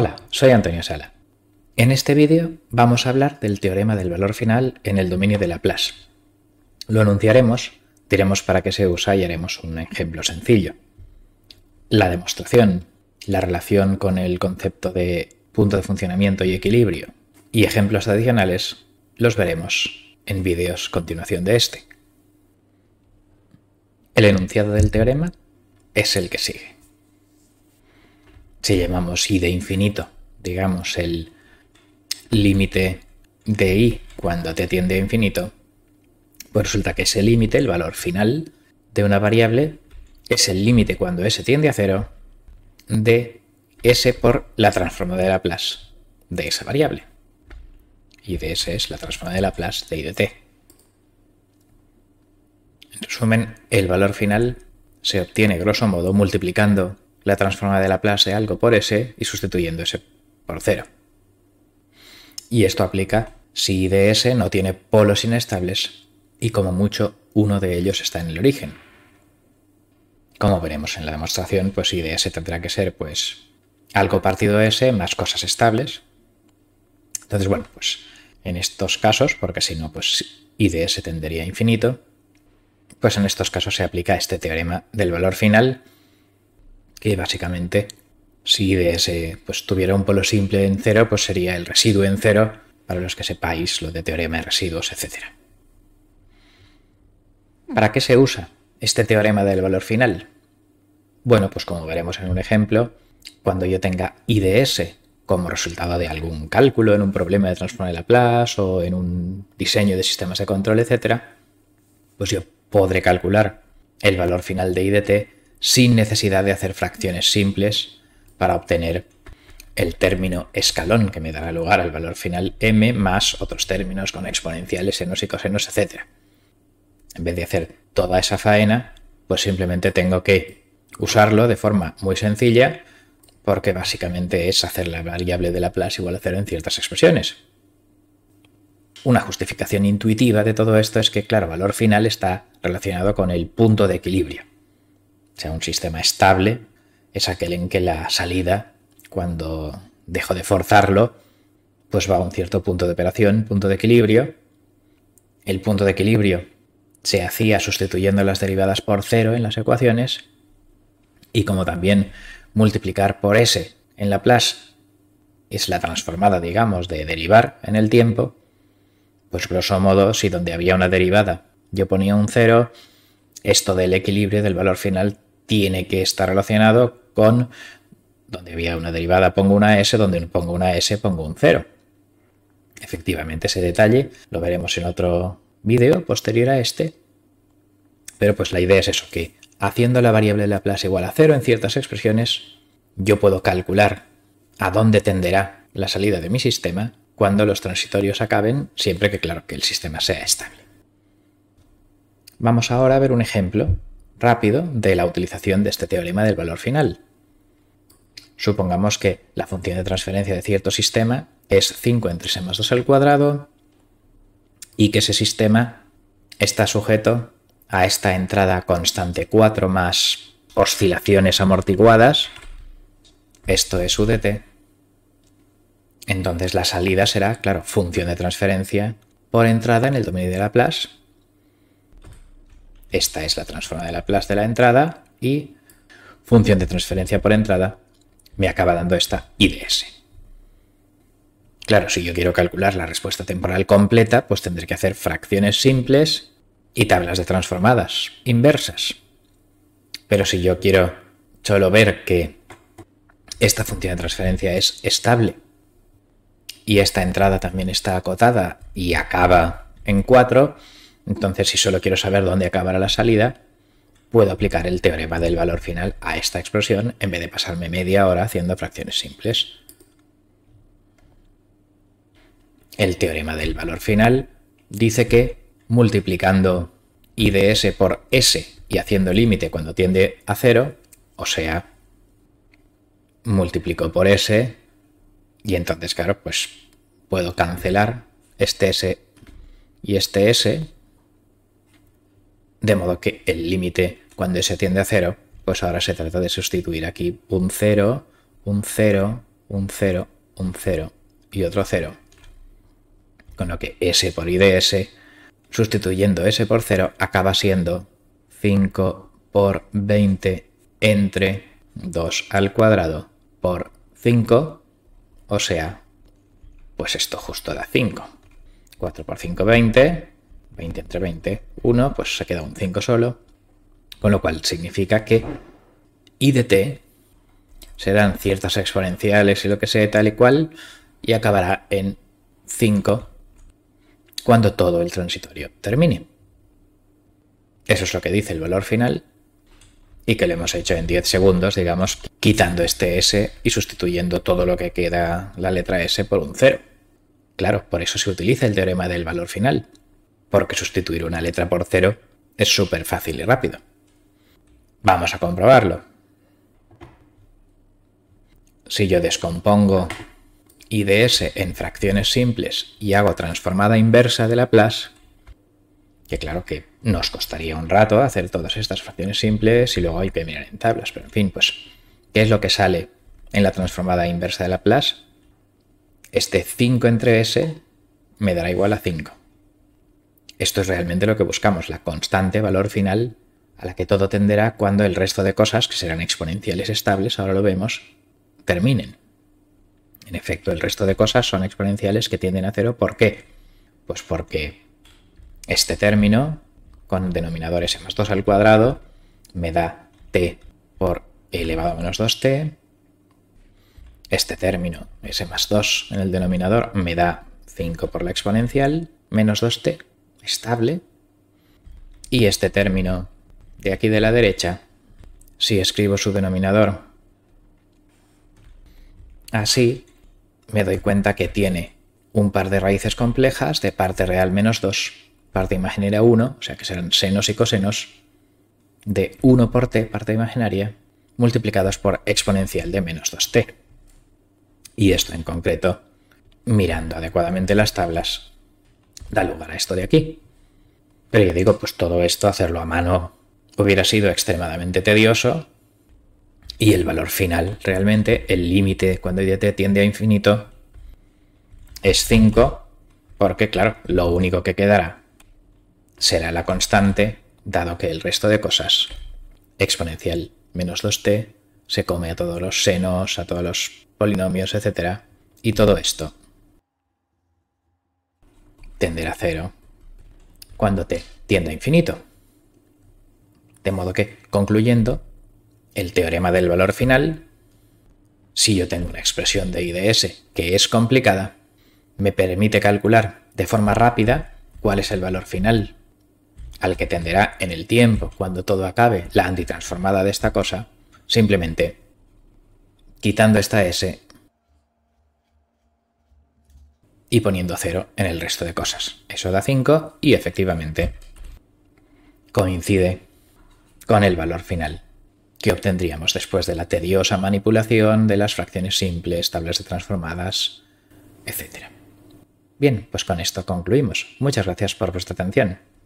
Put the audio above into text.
Hola, soy Antonio Sala. En este vídeo vamos a hablar del teorema del valor final en el dominio de Laplace. Lo enunciaremos, diremos para qué se usa y haremos un ejemplo sencillo. La demostración, la relación con el concepto de punto de funcionamiento y equilibrio y ejemplos adicionales los veremos en vídeos continuación de este. El enunciado del teorema es el que sigue. Si llamamos i de infinito, digamos el límite de i cuando te tiende a infinito, pues resulta que ese límite, el valor final de una variable, es el límite cuando s tiende a cero de s por la transforma de Laplace de esa variable. Y de s es la transforma de Laplace de i de t. En resumen, el valor final se obtiene grosso modo multiplicando la transformada de Laplace algo por S y sustituyendo S por 0. Y esto aplica si IDS no tiene polos inestables y como mucho uno de ellos está en el origen. Como veremos en la demostración, pues ids tendrá que ser pues algo partido de S más cosas estables. Entonces, bueno, pues en estos casos, porque si no, pues ids tendería a infinito, pues en estos casos se aplica este teorema del valor final que básicamente si IDS pues, tuviera un polo simple en cero, pues sería el residuo en cero, para los que sepáis lo de teorema de residuos, etc. ¿Para qué se usa este teorema del valor final? Bueno, pues como veremos en un ejemplo, cuando yo tenga IDS como resultado de algún cálculo en un problema de transformada de Laplace o en un diseño de sistemas de control, etc., pues yo podré calcular el valor final de IDT sin necesidad de hacer fracciones simples para obtener el término escalón que me dará lugar al valor final m más otros términos con exponenciales, senos y cosenos, etc. En vez de hacer toda esa faena, pues simplemente tengo que usarlo de forma muy sencilla porque básicamente es hacer la variable de Laplace igual a cero en ciertas expresiones. Una justificación intuitiva de todo esto es que, claro, valor final está relacionado con el punto de equilibrio. O sea, un sistema estable es aquel en que la salida, cuando dejo de forzarlo, pues va a un cierto punto de operación, punto de equilibrio. El punto de equilibrio se hacía sustituyendo las derivadas por cero en las ecuaciones y como también multiplicar por s en Laplace es la transformada, digamos, de derivar en el tiempo, pues grosso modo, si donde había una derivada yo ponía un cero, esto del equilibrio del valor final tiene que estar relacionado con donde había una derivada, pongo una S, donde pongo una S, pongo un 0. Efectivamente, ese detalle lo veremos en otro vídeo posterior a este. Pero pues la idea es eso, que haciendo la variable de Laplace igual a 0 en ciertas expresiones, yo puedo calcular a dónde tenderá la salida de mi sistema cuando los transitorios acaben, siempre que claro que el sistema sea estable. Vamos ahora a ver un ejemplo rápido de la utilización de este teorema del valor final. Supongamos que la función de transferencia de cierto sistema es 5 entre s más 2 al cuadrado y que ese sistema está sujeto a esta entrada constante 4 más oscilaciones amortiguadas, esto es UDT, entonces la salida será, claro, función de transferencia por entrada en el dominio de Laplace esta es la transformada de Laplace de la entrada y función de transferencia por entrada me acaba dando esta IDS. Claro, si yo quiero calcular la respuesta temporal completa, pues tendré que hacer fracciones simples y tablas de transformadas inversas. Pero si yo quiero solo ver que esta función de transferencia es estable y esta entrada también está acotada y acaba en 4, entonces, si solo quiero saber dónde acabará la salida, puedo aplicar el teorema del valor final a esta expresión en vez de pasarme media hora haciendo fracciones simples. El teorema del valor final dice que multiplicando IDS por s y haciendo límite cuando tiende a cero, o sea, multiplico por s y entonces, claro, pues puedo cancelar este s y este s de modo que el límite cuando se tiende a 0, pues ahora se trata de sustituir aquí un 0, un 0, un 0, un 0 y otro 0. Con lo que S por IDS, sustituyendo S por 0, acaba siendo 5 por 20 entre 2 al cuadrado por 5, o sea, pues esto justo da 5. 4 por 5, 20. 20 entre 20, 1, pues se queda un 5 solo, con lo cual significa que I de t serán ciertas exponenciales y lo que sea tal y cual, y acabará en 5 cuando todo el transitorio termine. Eso es lo que dice el valor final y que lo hemos hecho en 10 segundos, digamos, quitando este S y sustituyendo todo lo que queda la letra S por un 0. Claro, por eso se utiliza el teorema del valor final porque sustituir una letra por cero es súper fácil y rápido. Vamos a comprobarlo. Si yo descompongo ids en fracciones simples y hago transformada inversa de Laplace, que claro que nos costaría un rato hacer todas estas fracciones simples y luego hay que mirar en tablas, pero en fin, pues, ¿qué es lo que sale en la transformada inversa de Laplace? Este 5 entre S me dará igual a 5. Esto es realmente lo que buscamos, la constante valor final a la que todo tenderá cuando el resto de cosas, que serán exponenciales estables, ahora lo vemos, terminen. En efecto, el resto de cosas son exponenciales que tienden a cero. ¿Por qué? Pues porque este término, con denominador s más 2 al cuadrado, me da t por elevado a menos 2t. Este término, s más 2 en el denominador, me da 5 por la exponencial menos 2t estable. Y este término de aquí de la derecha, si escribo su denominador así, me doy cuenta que tiene un par de raíces complejas de parte real menos 2, parte imaginaria 1, o sea que serán senos y cosenos, de 1 por t, parte imaginaria, multiplicados por exponencial de menos 2t. Y esto en concreto, mirando adecuadamente las tablas, da lugar a esto de aquí. Pero ya digo, pues todo esto, hacerlo a mano, hubiera sido extremadamente tedioso. Y el valor final, realmente, el límite cuando t tiende a infinito, es 5, porque claro, lo único que quedará será la constante, dado que el resto de cosas, exponencial menos 2t, se come a todos los senos, a todos los polinomios, etc. Y todo esto tender a cero cuando t tiende a infinito. De modo que, concluyendo, el teorema del valor final, si yo tengo una expresión de i de s que es complicada, me permite calcular de forma rápida cuál es el valor final, al que tenderá en el tiempo, cuando todo acabe, la antitransformada de esta cosa, simplemente quitando esta s y poniendo 0 en el resto de cosas. Eso da 5 y efectivamente coincide con el valor final que obtendríamos después de la tediosa manipulación de las fracciones simples, tablas de transformadas, etc. Bien, pues con esto concluimos. Muchas gracias por vuestra atención.